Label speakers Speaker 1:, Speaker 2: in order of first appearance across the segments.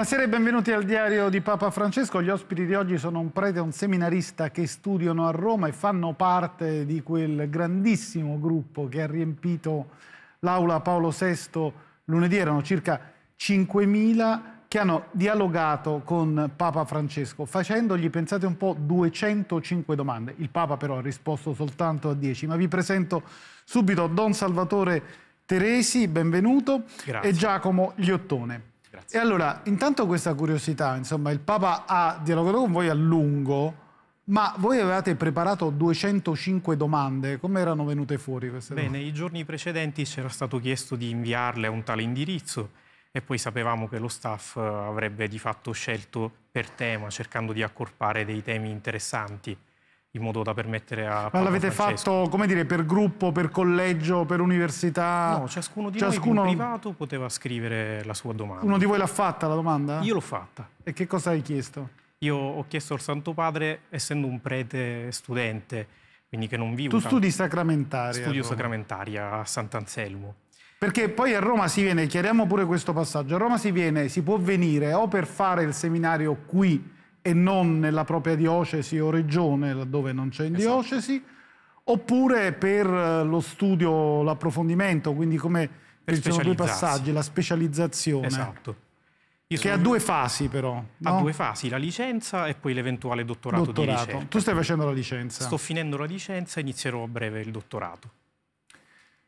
Speaker 1: Buonasera e benvenuti al diario di Papa Francesco. Gli ospiti di oggi sono un prete e un seminarista che studiano a Roma e fanno parte di quel grandissimo gruppo che ha riempito l'aula Paolo VI lunedì. Erano circa 5.000 che hanno dialogato con Papa Francesco facendogli, pensate un po', 205 domande. Il Papa però ha risposto soltanto a 10, ma vi presento subito Don Salvatore Teresi, benvenuto, Grazie. e Giacomo Gliottone. Grazie. E allora, intanto questa curiosità, insomma, il Papa ha dialogato con voi a lungo, ma voi avevate preparato 205 domande, come erano venute fuori queste domande?
Speaker 2: Beh, Nei giorni precedenti c'era stato chiesto di inviarle a un tale indirizzo e poi sapevamo che lo staff eh, avrebbe di fatto scelto per tema, cercando di accorpare dei temi interessanti in modo da permettere a... Ma l'avete fatto,
Speaker 1: come dire, per gruppo, per collegio, per università? No, ciascuno di ciascuno... noi in
Speaker 2: privato poteva scrivere la sua domanda. Uno di voi l'ha
Speaker 1: fatta la domanda? Io l'ho fatta. E che cosa hai chiesto?
Speaker 2: Io ho chiesto al Santo Padre, essendo un prete studente, quindi che non vivo... Tu tanto... studi
Speaker 1: sacramentaria? Studio
Speaker 2: sacramentaria a Sant'Anselmo.
Speaker 1: Perché poi a Roma si viene, chiariamo pure questo passaggio, a Roma si viene, si può venire o per fare il seminario qui e non nella propria diocesi o regione, laddove non c'è in esatto. diocesi, oppure per eh, lo studio, l'approfondimento, quindi come sono due passaggi, la specializzazione. Esatto. Io che ha due fasi però. Ha no? due
Speaker 2: fasi, la licenza e poi l'eventuale dottorato, dottorato, di ricerca. Tu
Speaker 1: stai facendo la licenza. Sto
Speaker 2: finendo la licenza e inizierò a breve il dottorato.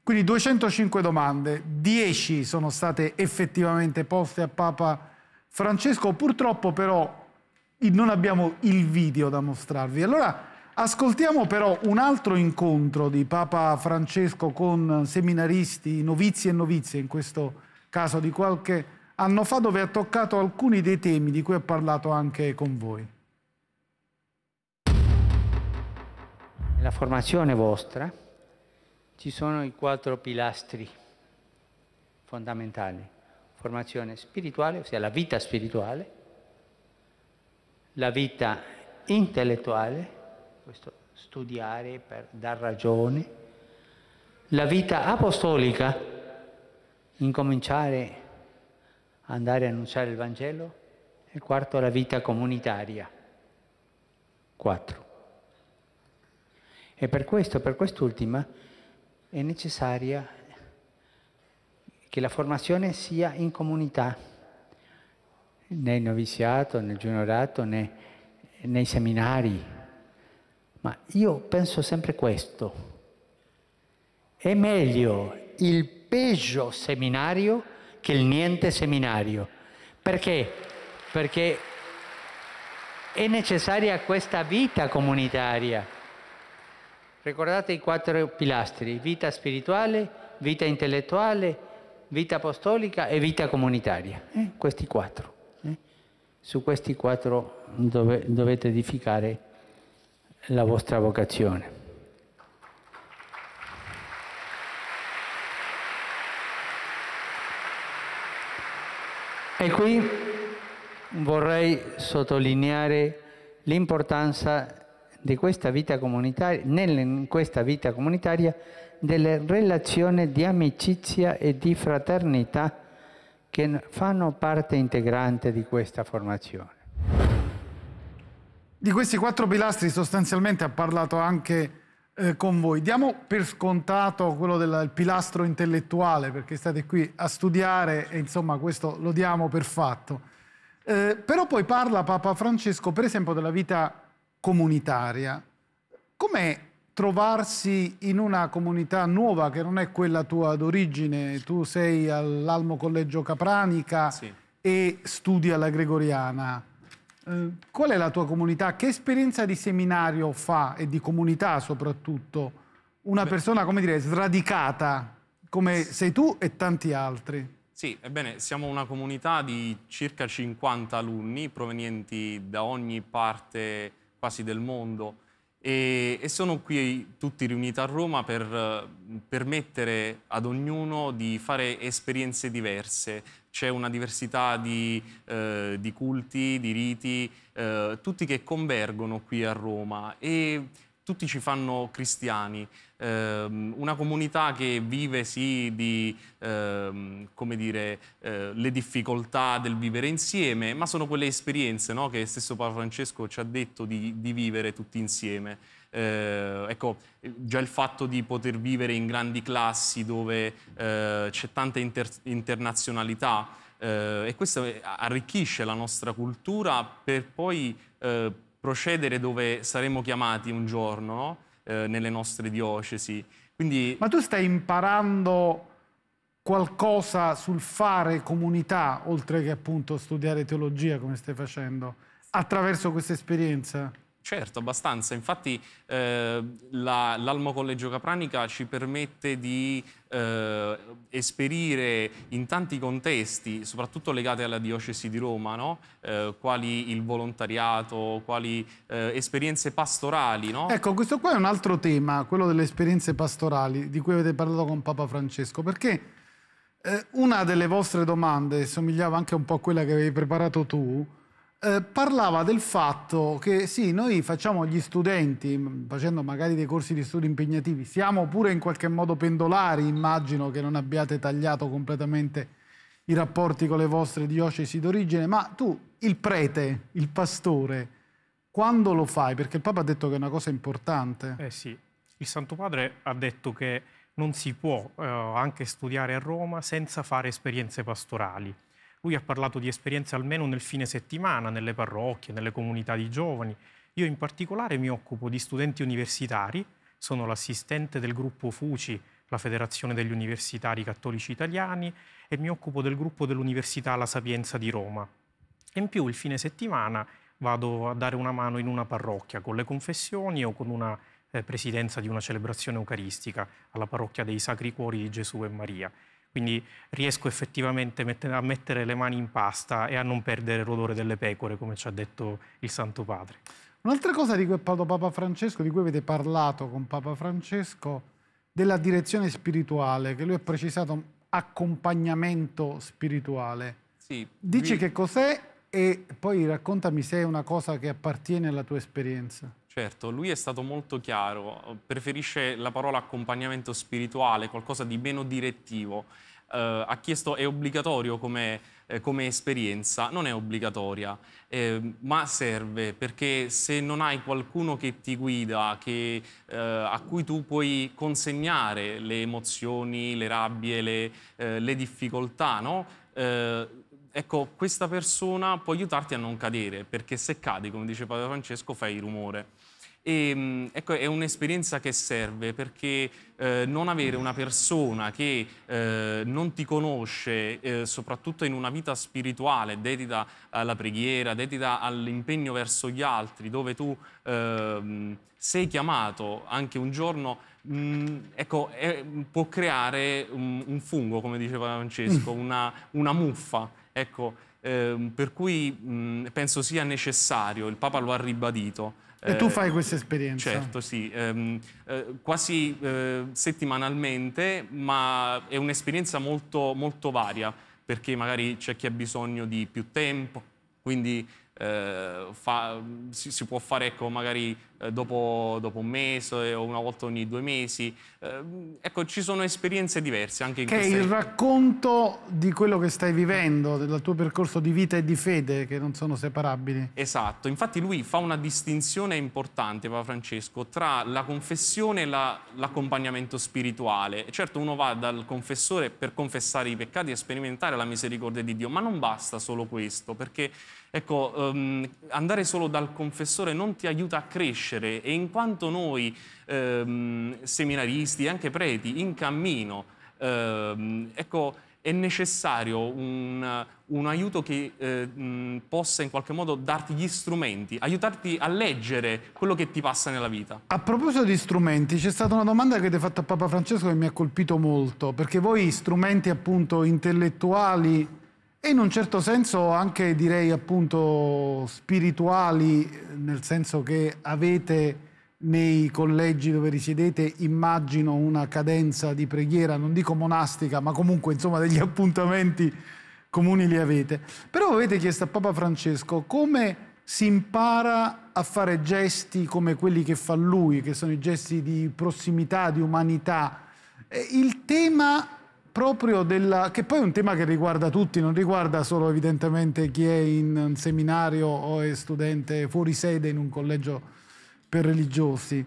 Speaker 1: Quindi 205 domande, 10 sono state effettivamente poste a Papa Francesco, purtroppo però non abbiamo il video da mostrarvi. Allora ascoltiamo però un altro incontro di Papa Francesco con seminaristi, novizi e novizie in questo caso di qualche anno fa dove ha toccato alcuni dei temi di cui ha parlato anche con voi.
Speaker 3: Nella formazione vostra ci sono i quattro pilastri fondamentali. Formazione spirituale, ossia la vita spirituale, la vita intellettuale, questo studiare per dar ragione, la vita apostolica, incominciare a andare a annunciare il Vangelo, e quarto la vita comunitaria. Quattro. E per questo, per quest'ultima, è necessaria che la formazione sia in comunità né il noviziato, né il giunorato, né nei seminari. Ma io penso sempre questo. È meglio il peggio seminario che il niente seminario. Perché? Perché è necessaria questa vita comunitaria. Ricordate i quattro pilastri, vita spirituale, vita intellettuale, vita apostolica e vita comunitaria. Eh? Questi quattro su questi quattro dove, dovete edificare la vostra vocazione. E qui vorrei sottolineare l'importanza di questa vita comunitaria, in questa vita comunitaria delle relazioni di amicizia e di fraternità che fanno parte integrante di questa formazione.
Speaker 1: Di questi quattro pilastri sostanzialmente ha parlato anche eh, con voi. Diamo per scontato quello del pilastro intellettuale, perché state qui a studiare e insomma questo lo diamo per fatto. Eh, però poi parla Papa Francesco per esempio della vita comunitaria. Com'è trovarsi in una comunità nuova che non è quella tua d'origine, tu sei all'Almo Collegio Capranica sì. e studi alla Gregoriana. Eh, qual è la tua comunità? Che esperienza di seminario fa e di comunità soprattutto una Beh. persona, come dire, sradicata come sei tu e tanti altri?
Speaker 4: Sì, ebbene, siamo una comunità di circa 50 alunni provenienti da ogni parte quasi del mondo e, e, sono qui tutti riuniti a Roma per eh, permettere ad ognuno di fare esperienze diverse. C'è una diversità di, eh, di, culti, di riti, eh, tutti che convergono qui a Roma e tutti ci fanno cristiani, eh, una comunità che vive sì di, eh, come dire, eh, le difficoltà del vivere insieme, ma sono quelle esperienze no, che stesso Papa Francesco ci ha detto di, di vivere tutti insieme. Eh, ecco, già il fatto di poter vivere in grandi classi dove eh, c'è tanta inter internazionalità eh, e questo arricchisce la nostra cultura per poi procedere dove saremo chiamati un giorno no? eh, nelle nostre diocesi.
Speaker 1: Quindi... Ma tu stai imparando qualcosa sul fare comunità, oltre che appunto studiare teologia come stai facendo, attraverso questa esperienza?
Speaker 4: Certo, abbastanza. Infatti eh, l'Almo la, Collegio Capranica ci permette di eh, esperire in tanti contesti, soprattutto legati alla diocesi di Roma, no? eh, quali il volontariato, quali eh, esperienze pastorali. No? Ecco,
Speaker 1: questo qua è un altro tema, quello delle esperienze pastorali, di cui avete parlato con Papa Francesco, perché eh, una delle vostre domande somigliava anche un po' a quella che avevi preparato tu, eh, parlava del fatto che sì, noi facciamo gli studenti, mm, facendo magari dei corsi di studio impegnativi, siamo pure in qualche modo pendolari, immagino che non abbiate tagliato completamente i rapporti con le vostre diocesi d'origine, ma tu, il prete, il pastore, quando lo fai? Perché il Papa ha detto che è una cosa importante. Eh sì,
Speaker 2: il Santo Padre ha detto che non si può eh, anche studiare a Roma senza fare esperienze pastorali. Lui ha parlato di esperienze almeno nel fine settimana, nelle parrocchie, nelle comunità di giovani. Io in particolare mi occupo di studenti universitari, sono l'assistente del gruppo FUCI, la Federazione degli Universitari Cattolici Italiani, e mi occupo del gruppo dell'Università La Sapienza di Roma. in più il fine settimana vado a dare una mano in una parrocchia con le confessioni o con una eh, presidenza di una celebrazione eucaristica alla parrocchia dei Sacri Cuori di Gesù e Maria quindi riesco effettivamente a mettere le mani in pasta e a non perdere l'odore delle pecore, come ci ha detto il Santo
Speaker 1: Padre. Un'altra cosa di cui ha parlato Papa Francesco, di cui avete parlato con Papa Francesco, della direzione spirituale, che lui ha precisato accompagnamento spirituale. Sì, Dici vi... che cos'è e poi raccontami se è una cosa che appartiene alla tua esperienza.
Speaker 4: Certo, lui è stato molto chiaro, eh, preferisce la parola accompagnamento spirituale, qualcosa di meno direttivo. Eh, ha chiesto è obbligatorio come, eh, come esperienza, non è obbligatoria, eh, ma serve perché se non hai qualcuno che ti guida, che, eh, a cui tu puoi consegnare le emozioni, le rabbie, le, eh, le difficoltà, no? ecco, questa persona può aiutarti a non cadere, perché se cadi, come dice Padre Francesco, fai rumore. E, ehm, ecco, è un'esperienza che serve perché eh, non avere una persona che eh, non ti conosce, eh, soprattutto in una vita spirituale, dedita alla preghiera, dedita all'impegno verso gli altri, dove tu ehm, sei chiamato anche un giorno, mh, mm, ecco, è, può creare un, un, fungo, come diceva Francesco, mm. una, una muffa. Ecco, ehm, per cui mh, mm, penso sia necessario, il Papa lo ha ribadito, e tu fai ehm,
Speaker 1: questa esperienza? Certo,
Speaker 4: sì, ehm, eh, quasi eh, settimanalmente, ma è un'esperienza molto, molto varia, perché magari c'è chi ha bisogno di più tempo, quindi eh, fa, si, si, può fare ecco, magari eh, dopo, dopo, un mese o una volta ogni due mesi. Eh, ecco, ci sono esperienze diverse anche in questo. Che è il
Speaker 1: racconto di quello che stai vivendo, del tuo percorso di vita e di fede, che non sono separabili.
Speaker 4: Esatto, infatti lui fa una distinzione importante, Papa Francesco, tra la confessione e l'accompagnamento la, spirituale. Certo, uno va dal confessore per confessare i peccati e sperimentare la misericordia di Dio, ma non basta solo questo, perché ecco, um, andare solo dal confessore non ti aiuta a crescere crescere e in quanto noi ehm, seminaristi e anche preti in cammino, ehm, ecco, è necessario un, un aiuto che eh, mh, possa in qualche modo darti gli strumenti, aiutarti a leggere quello che ti passa nella vita.
Speaker 1: A proposito di strumenti, c'è stata una domanda che avete fatto a Papa Francesco che mi ha colpito molto, perché voi strumenti appunto intellettuali e in un certo senso anche direi appunto spirituali, nel senso che avete nei collegi dove risiedete immagino una cadenza di preghiera, non dico monastica, ma comunque insomma degli appuntamenti comuni li avete. Però avete chiesto a Papa Francesco come si impara a fare gesti come quelli che fa lui, che sono i gesti di prossimità, di umanità. Il tema proprio della... che poi è un tema che riguarda tutti, non riguarda solo evidentemente chi è in seminario o è studente fuori sede in un collegio per religiosi,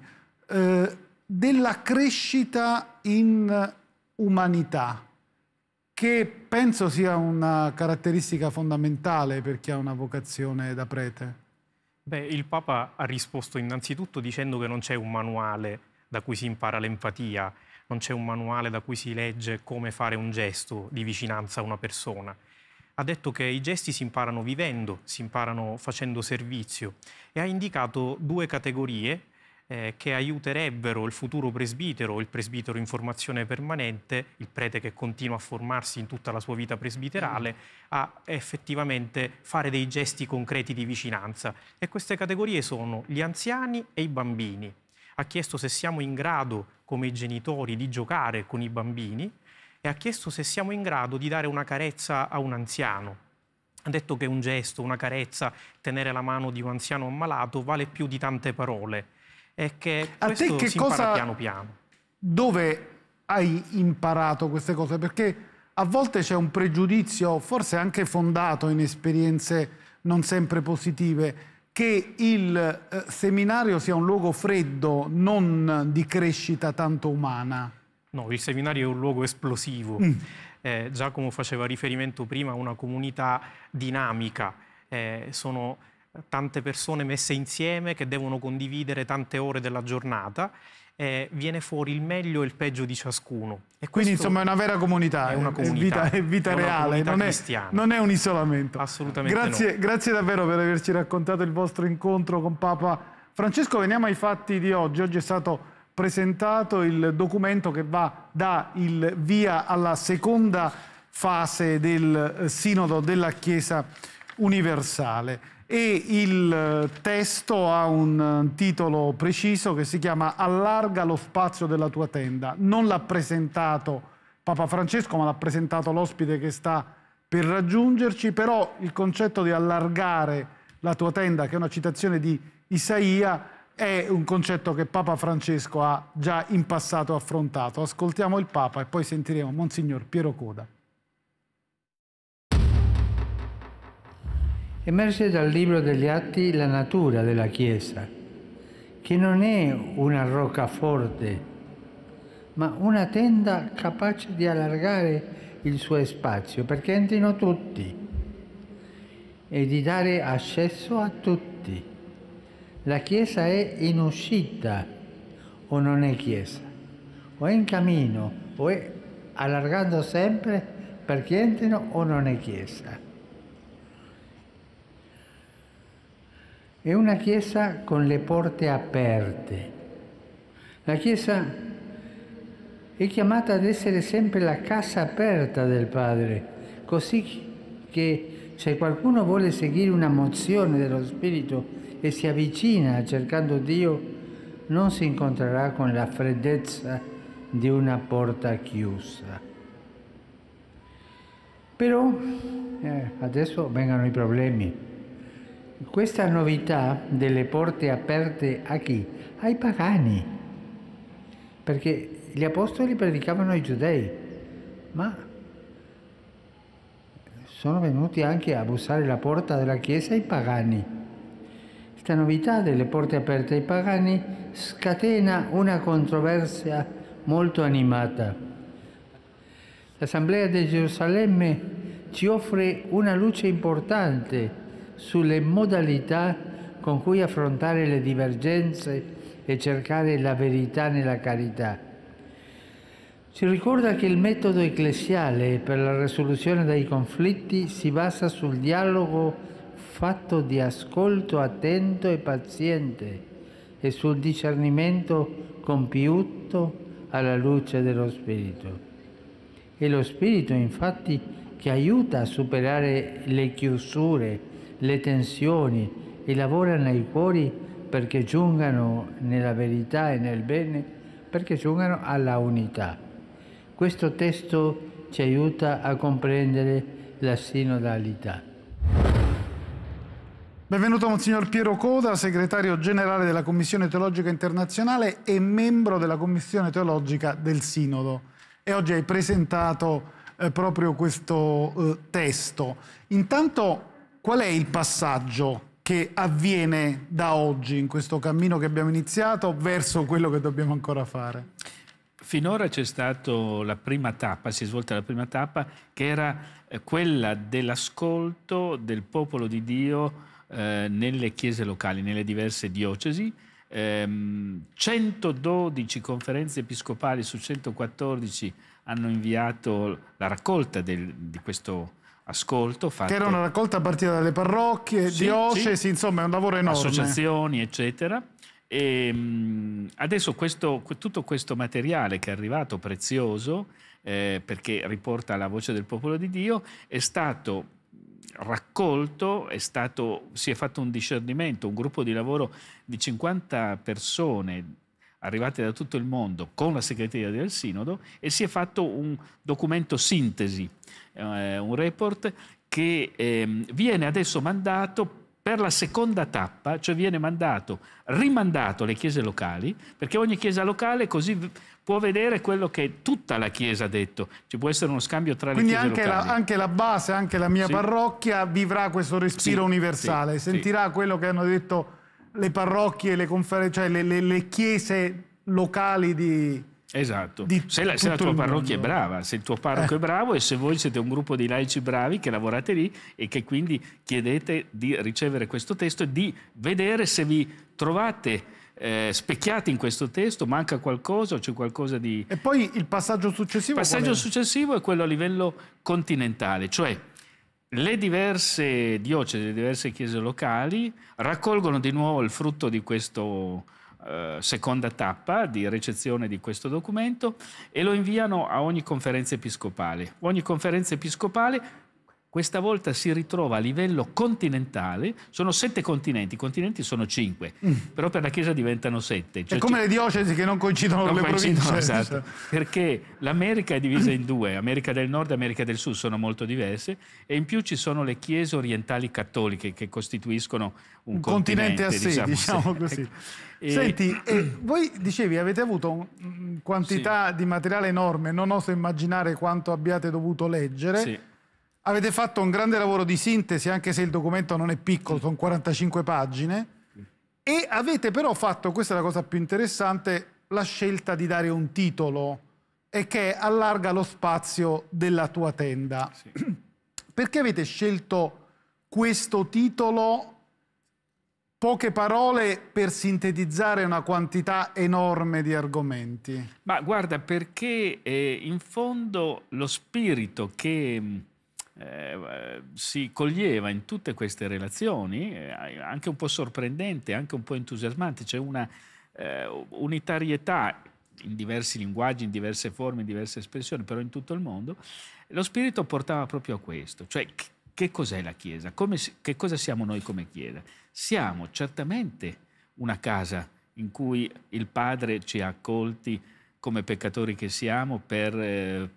Speaker 1: eh, della crescita in umanità, che penso sia una caratteristica fondamentale per chi ha una vocazione da prete.
Speaker 2: Beh, il Papa ha risposto innanzitutto dicendo che non c'è un manuale da cui si impara l'empatia, non c'è un manuale da cui si legge come fare un gesto di vicinanza a una persona. Ha detto che i gesti si imparano vivendo, si imparano facendo servizio e ha indicato due categorie eh, che aiuterebbero il futuro presbitero, il presbitero in formazione permanente, il prete che continua a formarsi in tutta la sua vita presbiterale, a effettivamente fare dei gesti concreti di vicinanza. E queste categorie sono gli anziani e i bambini ha chiesto se siamo in grado come genitori di giocare con i bambini e ha chiesto se siamo in grado di dare una carezza a un anziano. Ha detto che un gesto, una carezza, tenere la mano di un anziano ammalato vale più di tante parole e che a questo che si cosa... impara piano piano.
Speaker 1: Dove hai imparato queste cose? Perché a volte c'è un pregiudizio, forse anche fondato in esperienze non sempre positive, che il eh, seminario sia un luogo freddo, non di crescita tanto umana.
Speaker 2: No, il seminario è un luogo esplosivo. Mm. Eh, Giacomo faceva riferimento prima a una comunità dinamica. Eh, sono tante persone messe insieme che devono condividere tante ore della giornata eh, viene fuori il meglio e il peggio di ciascuno.
Speaker 1: E Quindi insomma è una vera comunità, è, una eh, comunità, è vita, è vita è reale, non, non è, un isolamento. Assolutamente. Grazie, no. grazie davvero per averci raccontato il vostro incontro con Papa Francesco. Veniamo ai fatti di oggi. Oggi è stato presentato il documento che va da il via alla seconda fase del eh, sinodo della Chiesa universale e il eh, testo ha un eh, titolo preciso che si chiama Allarga lo spazio della tua tenda. Non l'ha presentato Papa Francesco, ma l'ha presentato l'ospite che sta per raggiungerci, però il concetto di allargare la tua tenda, che è una citazione di Isaia, è un concetto che Papa Francesco ha già in passato affrontato. Ascoltiamo il Papa e poi sentiremo Monsignor Piero Coda.
Speaker 3: Emerge dal libro degli atti la natura della Chiesa, che non è una roccaforte, ma una tenda capace di allargare il suo spazio perché entrino tutti e di dare accesso a tutti. La Chiesa è in uscita o non è Chiesa, o è in cammino o è allargando sempre perché entrino o non è Chiesa. È una chiesa con le porte aperte. La chiesa è chiamata ad essere sempre la casa aperta del Padre, così che se qualcuno vuole seguire una mozione dello Spirito e si avvicina cercando Dio, non si incontrerà con la freddezza di una porta chiusa. Però eh, adesso vengano i problemi questa novità delle porte aperte a chi? Ai pagani, perché gli apostoli predicavano ai giudei, ma sono venuti anche a bussare la porta della Chiesa ai pagani. Questa novità delle porte aperte ai pagani scatena una controversia molto animata. L'Assemblea di Gerusalemme ci offre una luce importante sulle modalità con cui affrontare le divergenze e cercare la verità nella carità. Ci ricorda che il metodo ecclesiale per la risoluzione dei conflitti si basa sul dialogo fatto di ascolto attento e paziente e sul discernimento compiuto alla luce dello Spirito. È lo Spirito infatti che aiuta a superare le chiusure le tensioni e lavora nei cuori perché giungano nella verità e nel bene, perché giungano alla unità. Questo testo ci aiuta a comprendere la sinodalità.
Speaker 1: Benvenuto Monsignor Piero Coda, segretario generale della Commissione Teologica Internazionale e membro della Commissione Teologica del Sinodo. E oggi hai presentato eh, proprio questo eh, testo. Intanto Qual è il passaggio che avviene da oggi in questo cammino che abbiamo iniziato verso quello che dobbiamo ancora fare? Finora
Speaker 5: c'è stata la prima tappa, si è svolta la prima tappa, che era eh, quella dell'ascolto del popolo di Dio eh, nelle chiese locali, nelle diverse diocesi. 112 ehm, conferenze episcopali su 114 hanno inviato la raccolta del, di questo ascolto. Fatte... Che era una
Speaker 1: raccolta a partire dalle parrocchie, sì, diocesi, sì. insomma è un lavoro enorme. Associazioni,
Speaker 5: eccetera. E ehm, adesso questo, tutto questo materiale che è arrivato prezioso, eh, perché riporta la voce del popolo di Dio, è stato raccolto, è stato, si è fatto un discernimento, un gruppo di lavoro di 50 persone arrivate da tutto il mondo con la segreteria del Sinodo e si è fatto un documento sintesi, eh, un report che eh, viene adesso mandato per la seconda tappa, cioè viene mandato, rimandato alle chiese locali, perché ogni chiesa locale così può vedere quello che tutta la chiesa ha detto, ci può essere uno scambio tra Quindi le chiese anche locali. Quindi
Speaker 1: anche la base, anche la mia sì. parrocchia vivrà questo respiro sì, universale, sì, sentirà quello che hanno detto le parrocchie, le, conferen- cioè le, le, le chiese locali di,
Speaker 5: Esatto, se la, se la, tua parrocchia mondo. è brava, se il tuo parroco eh. è bravo e se voi siete un gruppo di laici bravi che lavorate lì e che quindi chiedete di ricevere questo testo e di vedere se vi trovate eh, specchiati in questo testo, manca qualcosa o c'è qualcosa di... E
Speaker 1: poi il passaggio successivo? Il passaggio è?
Speaker 5: successivo è quello a livello continentale, cioè le diverse diocesi, le diverse chiese locali raccolgono di nuovo il frutto di questa eh, seconda tappa di recezione di questo documento e lo inviano a ogni conferenza episcopale. Ogni conferenza episcopale questa volta si ritrova a livello continentale, sono sette continenti, i continenti sono cinque, mm. però per la Chiesa diventano sette. Cioè è come le
Speaker 1: diocesi che non coincidono con le coincidono, province. Esatto,
Speaker 5: perché l'America è divisa in due, America del Nord e America del Sud sono molto diverse e in più ci sono le chiese orientali cattoliche che costituiscono un, un continente, continente, a sé, diciamo, diciamo ecco. così.
Speaker 1: E... Senti, e eh, voi dicevi avete avuto quantità sì. di materiale enorme, non oso immaginare quanto abbiate dovuto leggere. Sì Avete fatto un grande lavoro di sintesi, anche se il documento non è piccolo, sono 45 pagine, e avete però fatto, questa è la cosa più interessante, la scelta di dare un titolo e che allarga lo spazio della tua tenda. Sì. Perché avete scelto questo titolo? Poche parole per sintetizzare una quantità enorme di argomenti.
Speaker 5: Ma guarda, perché eh, in fondo lo spirito che eh, si coglieva in tutte queste relazioni, eh, anche un po' sorprendente, anche un po' entusiasmante, c'è una eh, unitarietà in diversi linguaggi, in diverse forme, in diverse espressioni, però in tutto il mondo, lo spirito portava proprio a questo, cioè che cos'è la Chiesa? Come, che cosa siamo noi come Chiesa? Siamo certamente una casa in cui il Padre ci ha accolti come peccatori che siamo per eh,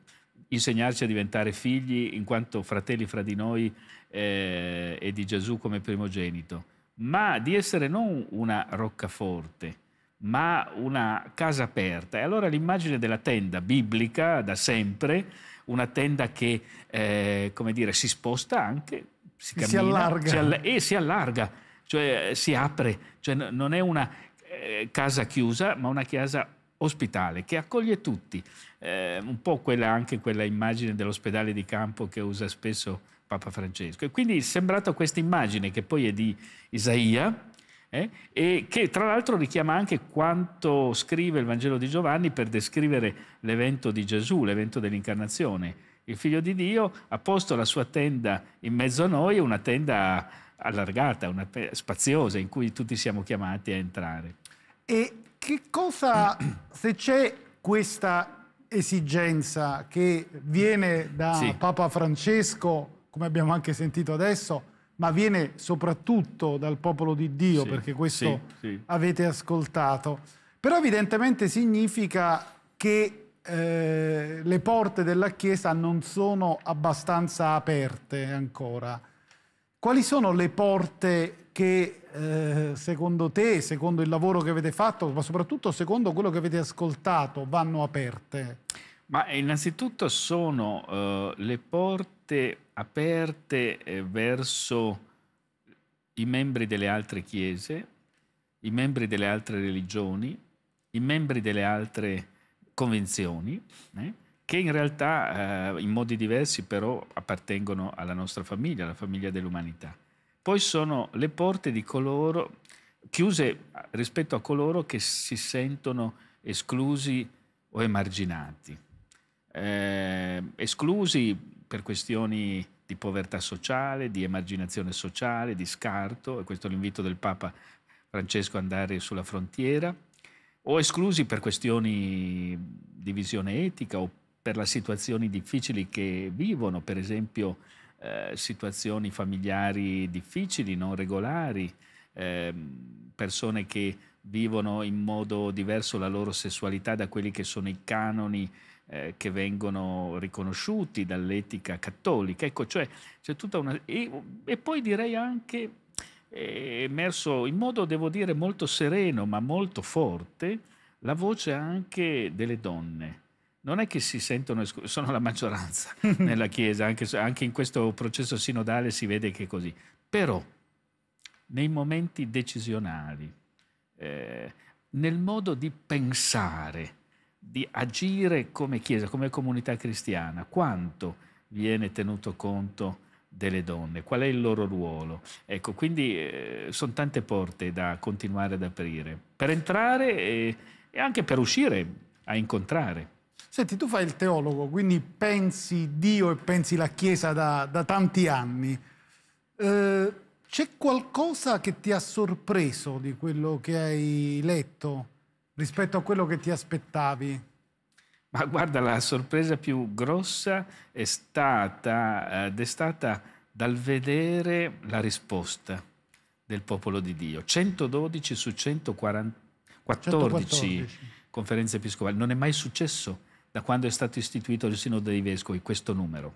Speaker 5: insegnarci a diventare figli in quanto fratelli fra di noi eh, e di Gesù come primogenito, ma di essere non una roccaforte, ma una casa aperta. E allora l'immagine della tenda biblica da sempre, una tenda che eh, come dire, si sposta anche, si,
Speaker 1: cammina, si allarga. Si all-
Speaker 5: e si allarga, cioè eh, si apre, cioè, non è una eh, casa chiusa, ma una casa aperta ospitale che accoglie tutti, eh, un po' quella, anche quella immagine dell'ospedale di campo che usa spesso Papa Francesco. E quindi è sembrata questa immagine che poi è di Isaia, eh? e che tra l'altro richiama anche quanto scrive il Vangelo di Giovanni per descrivere l'evento di Gesù, l'evento dell'incarnazione. Il figlio di Dio ha posto la sua tenda in mezzo a noi, una tenda allargata, una spaziosa in cui tutti siamo chiamati a entrare.
Speaker 1: E che cosa, se c'è questa esigenza che viene da sì. Papa Francesco, come abbiamo anche sentito adesso, ma viene soprattutto dal popolo di Dio, sì, perché questo sì, avete ascoltato. Però evidentemente significa che eh, le porte della Chiesa non sono abbastanza aperte ancora. Quali sono le porte che eh, secondo te, secondo il lavoro che avete fatto, ma soprattutto secondo quello che avete ascoltato, vanno aperte?
Speaker 5: Ma innanzitutto sono eh, le porte aperte eh, verso i membri delle altre chiese, i membri delle altre religioni, i membri delle altre convenzioni. Eh? che in realtà eh, in modi diversi però appartengono alla nostra famiglia, alla famiglia dell'umanità. Poi sono le porte di coloro chiuse rispetto a coloro che si sentono esclusi o emarginati, eh, esclusi per questioni di povertà sociale, di emarginazione sociale, di scarto, e questo è l'invito del Papa Francesco ad andare sulla frontiera, o esclusi per questioni di visione etica o per le situazioni difficili che vivono, per esempio eh, situazioni familiari difficili, non regolari, eh, persone che vivono in modo diverso la loro sessualità da quelli che sono i canoni eh, che vengono riconosciuti dall'etica cattolica. Ecco, cioè c'è tutta una... E, e poi direi anche è eh, emerso in modo, devo dire, molto sereno ma molto forte la voce anche delle donne non è che si sentono, sono la maggioranza nella Chiesa, anche, anche, in questo processo sinodale si vede che è così. Però nei momenti decisionali, eh, nel modo di pensare, di agire come Chiesa, come comunità cristiana, quanto viene tenuto conto delle donne, qual è il loro ruolo. Ecco, quindi eh, sono tante porte da continuare ad aprire, per entrare e, e anche per uscire a incontrare.
Speaker 1: Senti, tu fai il teologo, quindi pensi Dio e pensi la Chiesa da, da tanti anni. Eh, c'è qualcosa che ti ha sorpreso di quello che hai letto rispetto a quello che ti aspettavi? Ma
Speaker 5: guarda, la sorpresa più grossa è stata eh, destata dal vedere la risposta del popolo di Dio. 112 su 14 114. conferenze episcopali. Non è mai successo da quando è stato istituito il Sinodo dei Vescovi, questo numero.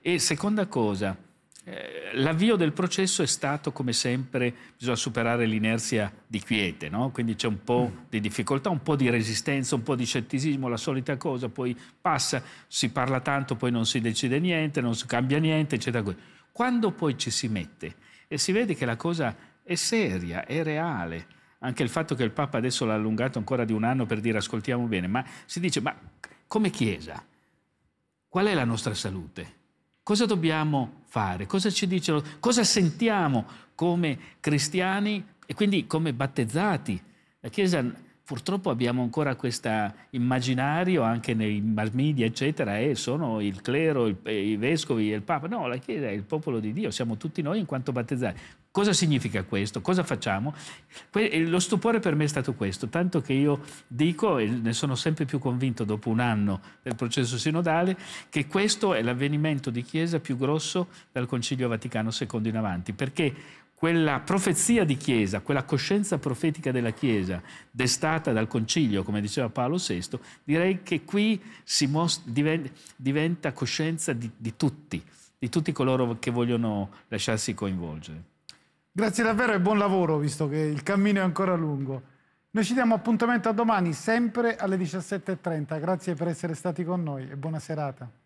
Speaker 5: E seconda cosa, eh, l'avvio del processo è stato come sempre, bisogna superare l'inerzia di quiete, no? quindi c'è un po' mm. di difficoltà, un po' di resistenza, un po' di scetticismo, la solita cosa, poi passa, si parla tanto, poi non si decide niente, non si cambia niente, eccetera. Quando poi ci si mette e si vede che la cosa è seria, è reale, anche il fatto che il Papa adesso l'ha allungato ancora di un anno per dire ascoltiamo bene, ma si dice ma come Chiesa, qual è la nostra salute? Cosa dobbiamo fare? Cosa ci dicono? Cosa sentiamo come cristiani e quindi come battezzati? La Chiesa, purtroppo abbiamo ancora questo immaginario anche nei mass media, eccetera, eh, sono il clero, il, i vescovi e il Papa. No, la Chiesa è il popolo di Dio, siamo tutti noi in quanto battezzati. Cosa significa questo? Cosa facciamo? Que- eh, lo stupore per me è stato questo, tanto che io dico, e ne sono sempre più convinto dopo un anno del processo sinodale, che questo è l'avvenimento di Chiesa più grosso dal Concilio Vaticano II in avanti, perché quella profezia di Chiesa, quella coscienza profetica della Chiesa, destata dal Concilio, come diceva Paolo VI, direi che qui most- diventa coscienza di, di tutti, di tutti coloro che vogliono lasciarsi coinvolgere.
Speaker 1: Grazie davvero e buon lavoro, visto che il cammino è ancora lungo. Noi ci diamo appuntamento a domani, sempre alle 17.30. Grazie per essere stati con noi e buona serata.